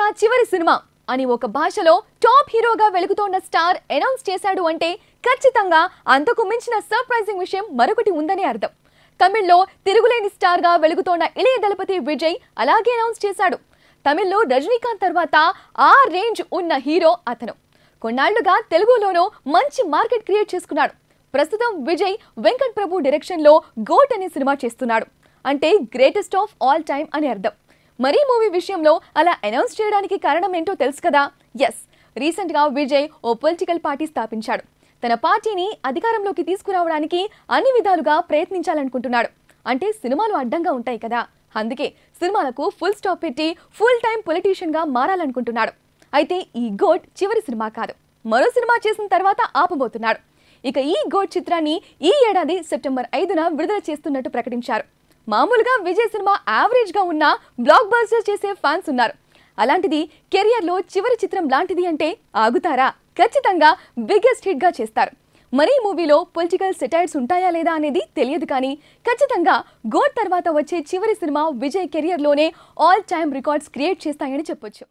నా చివరి సినిమా అని ఒక భాషలో టాప్ హీరోగా వెలుగుతోన్న స్టార్ అనౌన్స్ చేశాడు అంటే ఖచ్చితంగా అంతకు మించిన సర్ప్రైజింగ్ విషయం మరొకటి ఉందని అర్థం తమిళ్లో తిరుగులేని స్టార్గా వెలుగుతోన్న ఇళయ దళపతి విజయ్ అలాగే అనౌన్స్ చేశాడు తమిళ్లో రజనీకాంత్ తర్వాత ఆ రేంజ్ ఉన్న హీరో అతను కొన్నాళ్లుగా తెలుగులోనూ మంచి మార్కెట్ క్రియేట్ చేసుకున్నాడు ప్రస్తుతం విజయ్ వెంకట్ ప్రభు డైరెక్షన్లో గోట్ అనే సినిమా చేస్తున్నాడు అంటే గ్రేటెస్ట్ ఆఫ్ ఆల్ టైమ్ అని అర్థం మరీ మూవీ విషయంలో అలా అనౌన్స్ చేయడానికి కారణం ఏంటో తెలుసు కదా ఎస్ రీసెంట్గా విజయ్ ఓ పొలిటికల్ పార్టీ స్థాపించాడు తన పార్టీని అధికారంలోకి తీసుకురావడానికి అన్ని విధాలుగా ప్రయత్నించాలనుకుంటున్నాడు అంటే సినిమాలు అడ్డంగా ఉంటాయి కదా అందుకే సినిమాలకు ఫుల్ స్టాప్ పెట్టి ఫుల్ టైం పొలిటీషియన్గా మారాలనుకుంటున్నాడు అయితే ఈ గోట్ చివరి సినిమా కాదు మరో సినిమా చేసిన తర్వాత ఆపబోతున్నాడు ఇక ఈ గోట్ చిత్రాన్ని ఈ ఏడాది సెప్టెంబర్ ఐదున విడుదల చేస్తున్నట్టు ప్రకటించారు మామూలుగా విజయ్ సినిమా యావరేజ్గా ఉన్న బ్లాక్ బాస్టర్ చేసే ఫ్యాన్స్ ఉన్నారు అలాంటిది కెరియర్లో చివరి చిత్రం లాంటిది అంటే ఆగుతారా ఖచ్చితంగా బిగ్గెస్ట్ హిట్గా చేస్తారు మరీ మూవీలో పొలిటికల్ సెటైర్స్ ఉంటాయా లేదా అనేది తెలియదు కానీ ఖచ్చితంగా గోడ్ తర్వాత వచ్చే చివరి సినిమా విజయ్ కెరియర్లోనే ఆల్ టైమ్ రికార్డ్స్ క్రియేట్ చేస్తాయని చెప్పొచ్చు